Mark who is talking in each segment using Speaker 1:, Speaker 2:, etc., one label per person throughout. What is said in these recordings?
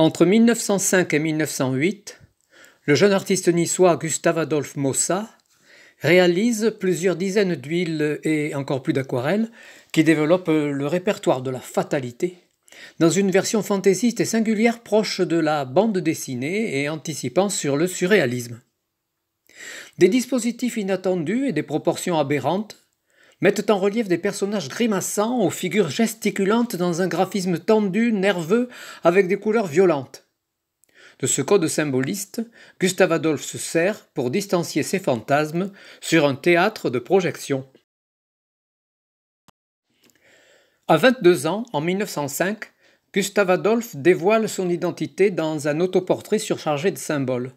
Speaker 1: Entre 1905 et 1908, le jeune artiste niçois Gustave Adolphe Mossa réalise plusieurs dizaines d'huiles et encore plus d'aquarelles qui développent le répertoire de la fatalité dans une version fantaisiste et singulière proche de la bande dessinée et anticipant sur le surréalisme. Des dispositifs inattendus et des proportions aberrantes mettent en relief des personnages grimaçants aux figures gesticulantes dans un graphisme tendu, nerveux, avec des couleurs violentes. De ce code symboliste, Gustave Adolphe se sert pour distancier ses fantasmes sur un théâtre de projection. À 22 ans, en 1905, Gustave Adolphe dévoile son identité dans un autoportrait surchargé de symboles.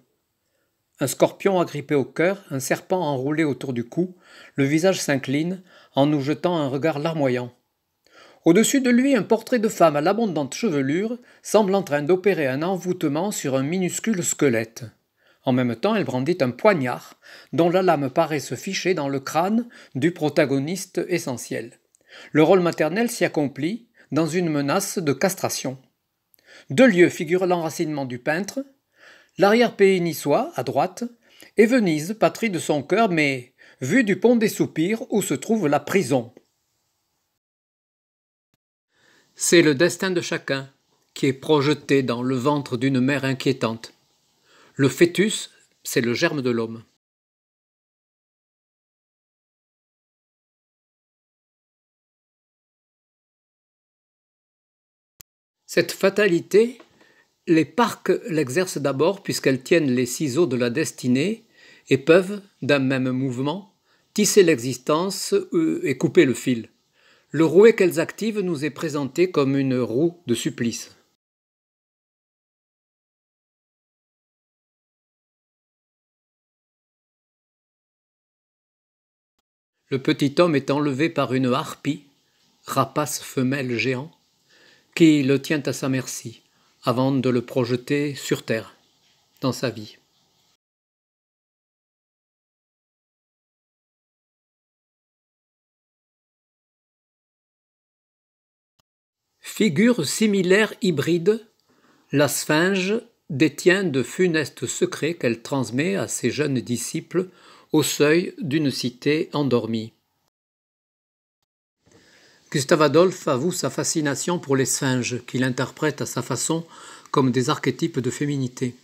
Speaker 1: Un scorpion agrippé au cœur, un serpent enroulé autour du cou, le visage s'incline, en nous jetant un regard larmoyant. Au-dessus de lui, un portrait de femme à l'abondante chevelure semble en train d'opérer un envoûtement sur un minuscule squelette. En même temps, elle brandit un poignard, dont la lame paraît se ficher dans le crâne du protagoniste essentiel. Le rôle maternel s'y accomplit dans une menace de castration. Deux lieux figurent l'enracinement du peintre, l'arrière-pays niçois, à droite, et Venise, patrie de son cœur, mais vue du pont des soupirs où se trouve la prison. C'est le destin de chacun qui est projeté dans le ventre d'une mère inquiétante. Le fœtus, c'est le germe de l'homme. Cette fatalité les parcs l'exercent d'abord puisqu'elles tiennent les ciseaux de la destinée et peuvent, d'un même mouvement, tisser l'existence euh, et couper le fil. Le rouet qu'elles activent nous est présenté comme une roue de supplice. Le petit homme est enlevé par une harpie, rapace femelle géant, qui le tient à sa merci avant de le projeter sur Terre, dans sa vie. Figure similaire hybride, la sphinge détient de funestes secrets qu'elle transmet à ses jeunes disciples au seuil d'une cité endormie. Gustave Adolphe avoue sa fascination pour les singes, qu'il interprète à sa façon comme des archétypes de féminité.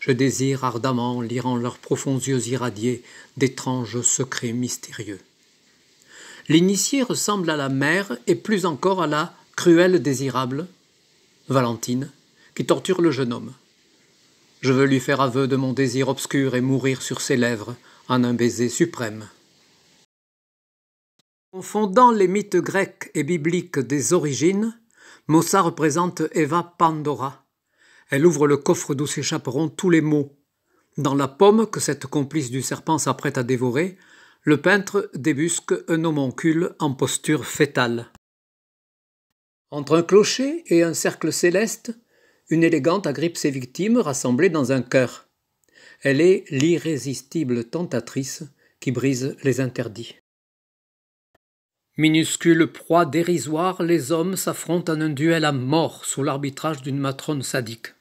Speaker 1: Je désire ardemment lire en leurs profonds yeux irradiés d'étranges secrets mystérieux. L'initié ressemble à la mère et plus encore à la cruelle désirable, Valentine, qui torture le jeune homme. Je veux lui faire aveu de mon désir obscur et mourir sur ses lèvres en un baiser suprême. Confondant les mythes grecs et bibliques des origines, Mossa représente Eva Pandora. Elle ouvre le coffre d'où s'échapperont tous les maux. Dans la pomme que cette complice du serpent s'apprête à dévorer, le peintre débusque un homoncule en posture fétale. Entre un clocher et un cercle céleste, une élégante agrippe ses victimes rassemblées dans un cœur. Elle est l'irrésistible tentatrice qui brise les interdits. Minuscule proie dérisoire, les hommes s'affrontent en un duel à mort sous l'arbitrage d'une matrone sadique.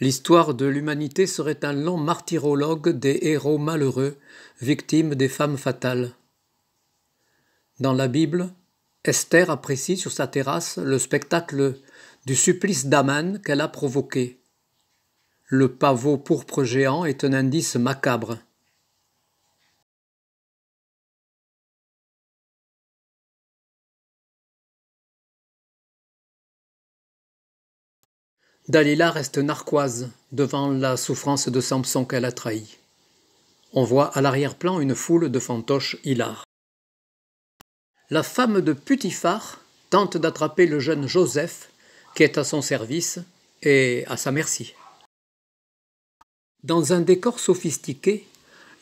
Speaker 1: L'histoire de l'humanité serait un long martyrologue des héros malheureux, victimes des femmes fatales. Dans la Bible, Esther apprécie sur sa terrasse le spectacle du supplice d'Aman qu'elle a provoqué. Le pavot pourpre géant est un indice macabre. Dalila reste narquoise devant la souffrance de Samson qu'elle a trahi. On voit à l'arrière-plan une foule de fantoches hilars. La femme de Putifar tente d'attraper le jeune Joseph qui est à son service et à sa merci. Dans un décor sophistiqué,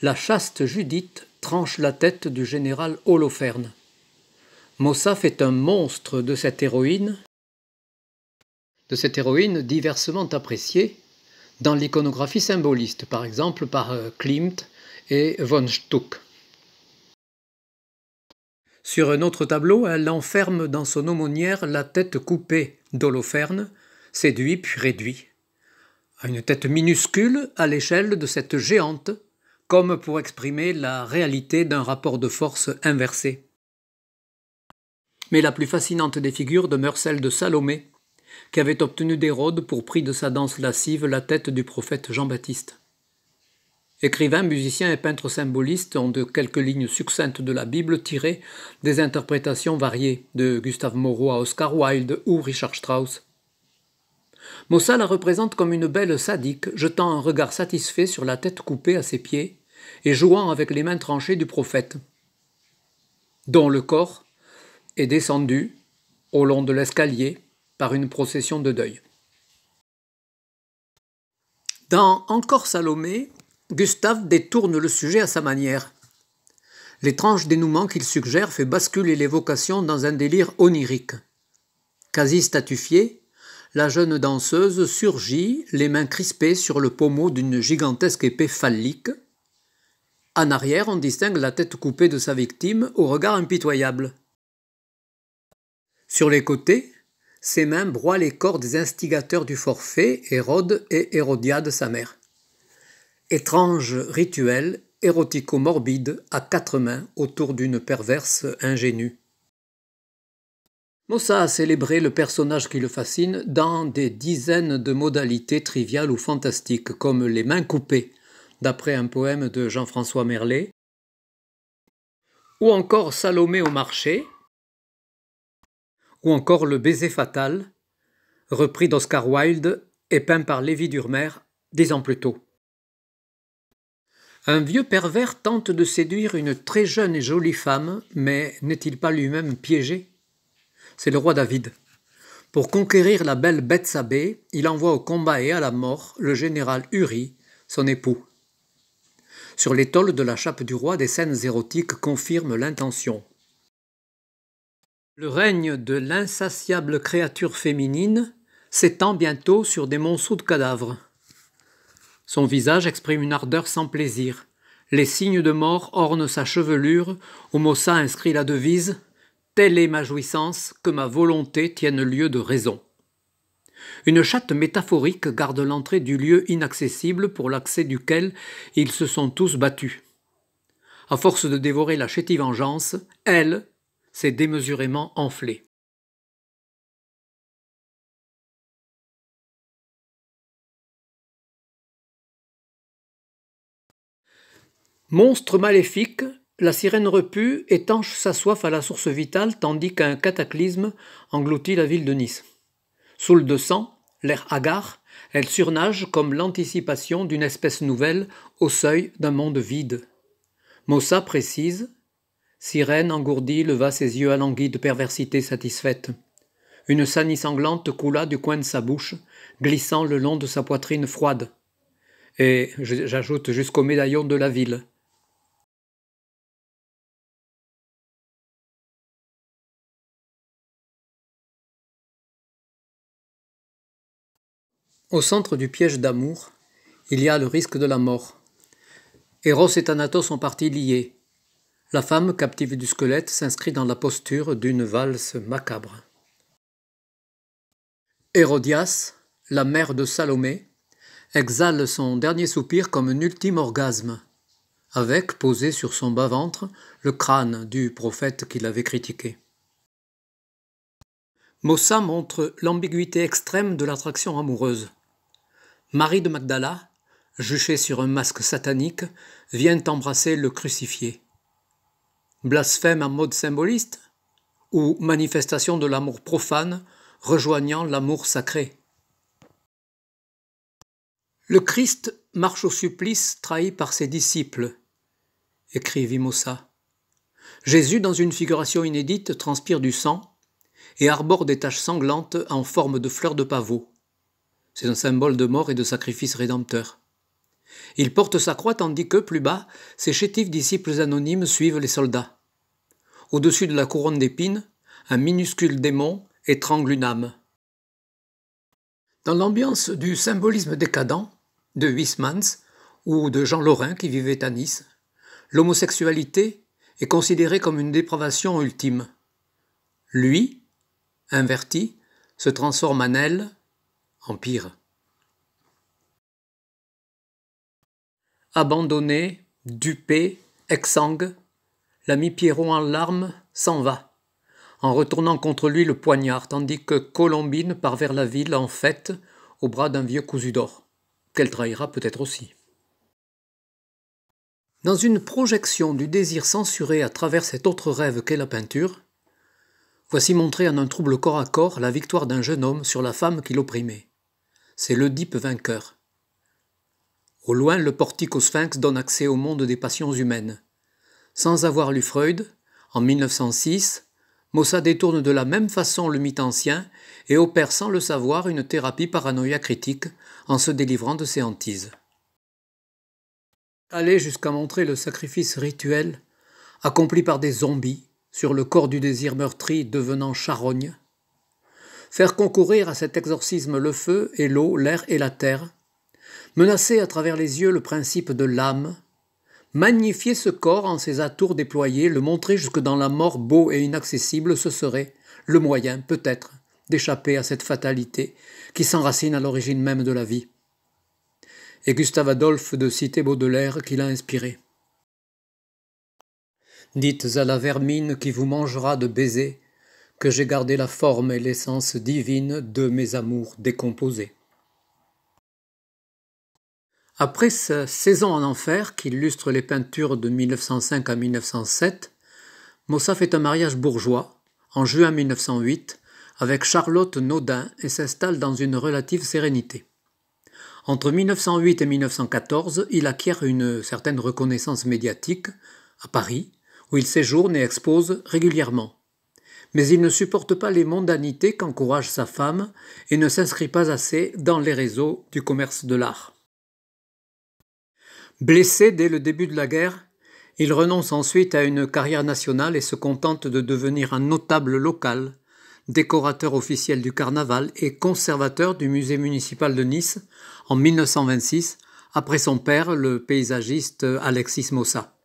Speaker 1: la chaste Judith tranche la tête du général Holoferne. Mossaf est un monstre de cette héroïne de cette héroïne diversement appréciée dans l'iconographie symboliste, par exemple par euh, Klimt et von Stuck. Sur un autre tableau, elle enferme dans son aumônière la tête coupée d'Holoferne, séduit puis réduit, à une tête minuscule à l'échelle de cette géante, comme pour exprimer la réalité d'un rapport de force inversé. Mais la plus fascinante des figures demeure celle de Salomé, qui avait obtenu d'Hérode pour prix de sa danse lascive la tête du prophète Jean-Baptiste. Écrivain, musiciens et peintres symbolistes ont de quelques lignes succinctes de la Bible tirées des interprétations variées, de Gustave Moreau à Oscar Wilde ou Richard Strauss. Mossa la représente comme une belle sadique, jetant un regard satisfait sur la tête coupée à ses pieds et jouant avec les mains tranchées du prophète, dont le corps est descendu au long de l'escalier par une procession de deuil. Dans Encore Salomé, Gustave détourne le sujet à sa manière. L'étrange dénouement qu'il suggère fait basculer l'évocation dans un délire onirique. Quasi statufiée, la jeune danseuse surgit, les mains crispées sur le pommeau d'une gigantesque épée phallique. En arrière, on distingue la tête coupée de sa victime au regard impitoyable. Sur les côtés, ses mains broient les corps des instigateurs du forfait, Hérode et Hérodiade sa mère. Étrange rituel érotico-morbide à quatre mains autour d'une perverse ingénue. Mossa a célébré le personnage qui le fascine dans des dizaines de modalités triviales ou fantastiques, comme les mains coupées, d'après un poème de Jean-François Merlet, ou encore Salomé au marché, ou encore Le baiser fatal, repris d'Oscar Wilde et peint par Lévi Durmer dix ans plus tôt. Un vieux pervers tente de séduire une très jeune et jolie femme, mais n'est-il pas lui-même piégé C'est le roi David. Pour conquérir la belle Bethsabée, il envoie au combat et à la mort le général Uri, son époux. Sur l'étole de la chape du roi, des scènes érotiques confirment l'intention. Le règne de l'insatiable créature féminine s'étend bientôt sur des monceaux de cadavres. Son visage exprime une ardeur sans plaisir. Les signes de mort ornent sa chevelure, où Mossa inscrit la devise Telle est ma jouissance, que ma volonté tienne lieu de raison. Une chatte métaphorique garde l'entrée du lieu inaccessible pour l'accès duquel ils se sont tous battus. À force de dévorer la chétive vengeance, elle, s'est démesurément enflé. Monstre maléfique, la sirène repue étanche sa soif à la source vitale tandis qu'un cataclysme engloutit la ville de Nice. Soule de sang, l'air hagard, elle surnage comme l'anticipation d'une espèce nouvelle au seuil d'un monde vide. Mossa précise Sirène engourdie leva ses yeux alanguis de perversité satisfaite. Une sanie sanglante coula du coin de sa bouche, glissant le long de sa poitrine froide. Et j'ajoute jusqu'au médaillon de la ville. Au centre du piège d'amour, il y a le risque de la mort. Eros et Thanatos sont partis liés, la femme captive du squelette s'inscrit dans la posture d'une valse macabre. Hérodias, la mère de Salomé, exhale son dernier soupir comme un ultime orgasme, avec, posé sur son bas-ventre, le crâne du prophète qui l'avait critiqué. Mossa montre l'ambiguïté extrême de l'attraction amoureuse. Marie de Magdala, juchée sur un masque satanique, vient embrasser le crucifié blasphème en mode symboliste ou manifestation de l'amour profane rejoignant l'amour sacré. Le Christ marche au supplice trahi par ses disciples, écrit Vimosa. Jésus, dans une figuration inédite, transpire du sang et arbore des taches sanglantes en forme de fleurs de pavot. C'est un symbole de mort et de sacrifice rédempteur. Il porte sa croix tandis que, plus bas, ses chétifs disciples anonymes suivent les soldats. Au-dessus de la couronne d'épines, un minuscule démon étrangle une âme. Dans l'ambiance du symbolisme décadent de Huysmans ou de Jean Lorrain qui vivait à Nice, l'homosexualité est considérée comme une dépravation ultime. Lui, inverti, se transforme en elle, en pire. Abandonné, dupé, exsangue, L'ami Pierrot en larmes s'en va, en retournant contre lui le poignard, tandis que Colombine part vers la ville en fête au bras d'un vieux cousu d'or, qu'elle trahira peut-être aussi. Dans une projection du désir censuré à travers cet autre rêve qu'est la peinture, voici montré en un trouble corps à corps la victoire d'un jeune homme sur la femme qui l'opprimait. C'est l'Oedipe vainqueur. Au loin, le portique au sphinx donne accès au monde des passions humaines. Sans avoir lu Freud, en 1906, Mossa détourne de la même façon le mythe ancien et opère sans le savoir une thérapie paranoïa critique en se délivrant de ses hantises. Aller jusqu'à montrer le sacrifice rituel accompli par des zombies sur le corps du désir meurtri devenant charogne, faire concourir à cet exorcisme le feu et l'eau, l'air et la terre, menacer à travers les yeux le principe de l'âme, Magnifier ce corps en ses atours déployés, le montrer jusque dans la mort beau et inaccessible, ce serait le moyen, peut-être, d'échapper à cette fatalité qui s'enracine à l'origine même de la vie. Et Gustave Adolphe de cité Baudelaire qui l'a inspiré. Dites à la vermine qui vous mangera de baisers que j'ai gardé la forme et l'essence divine de mes amours décomposés. Après sa saison en enfer, qui illustre les peintures de 1905 à 1907, Mossa fait un mariage bourgeois, en juin 1908, avec Charlotte Naudin et s'installe dans une relative sérénité. Entre 1908 et 1914, il acquiert une certaine reconnaissance médiatique à Paris, où il séjourne et expose régulièrement. Mais il ne supporte pas les mondanités qu'encourage sa femme et ne s'inscrit pas assez dans les réseaux du commerce de l'art. Blessé dès le début de la guerre, il renonce ensuite à une carrière nationale et se contente de devenir un notable local, décorateur officiel du carnaval et conservateur du musée municipal de Nice en 1926, après son père, le paysagiste Alexis Mossa.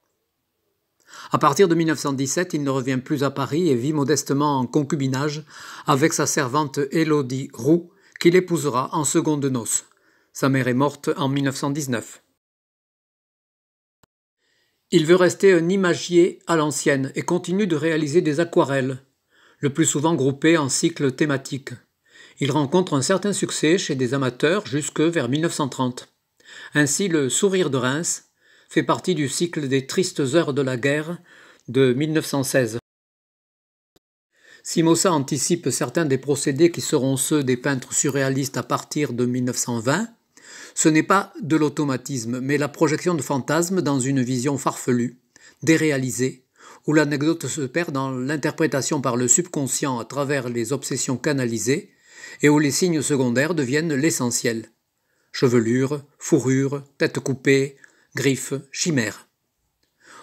Speaker 1: À partir de 1917, il ne revient plus à Paris et vit modestement en concubinage avec sa servante Élodie Roux, qu'il épousera en seconde noces. Sa mère est morte en 1919. Il veut rester un imagier à l'ancienne et continue de réaliser des aquarelles, le plus souvent groupées en cycles thématiques. Il rencontre un certain succès chez des amateurs jusque vers 1930. Ainsi, le Sourire de Reims fait partie du cycle des Tristes Heures de la Guerre de 1916. Simosa anticipe certains des procédés qui seront ceux des peintres surréalistes à partir de 1920, ce n'est pas de l'automatisme, mais la projection de fantasmes dans une vision farfelue, déréalisée, où l'anecdote se perd dans l'interprétation par le subconscient à travers les obsessions canalisées, et où les signes secondaires deviennent l'essentiel. Chevelure, fourrure, tête coupée, griffes, chimères.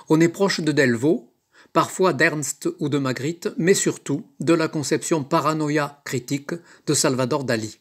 Speaker 1: On est proche de Delvaux, parfois d'Ernst ou de Magritte, mais surtout de la conception paranoïa critique de Salvador Dali.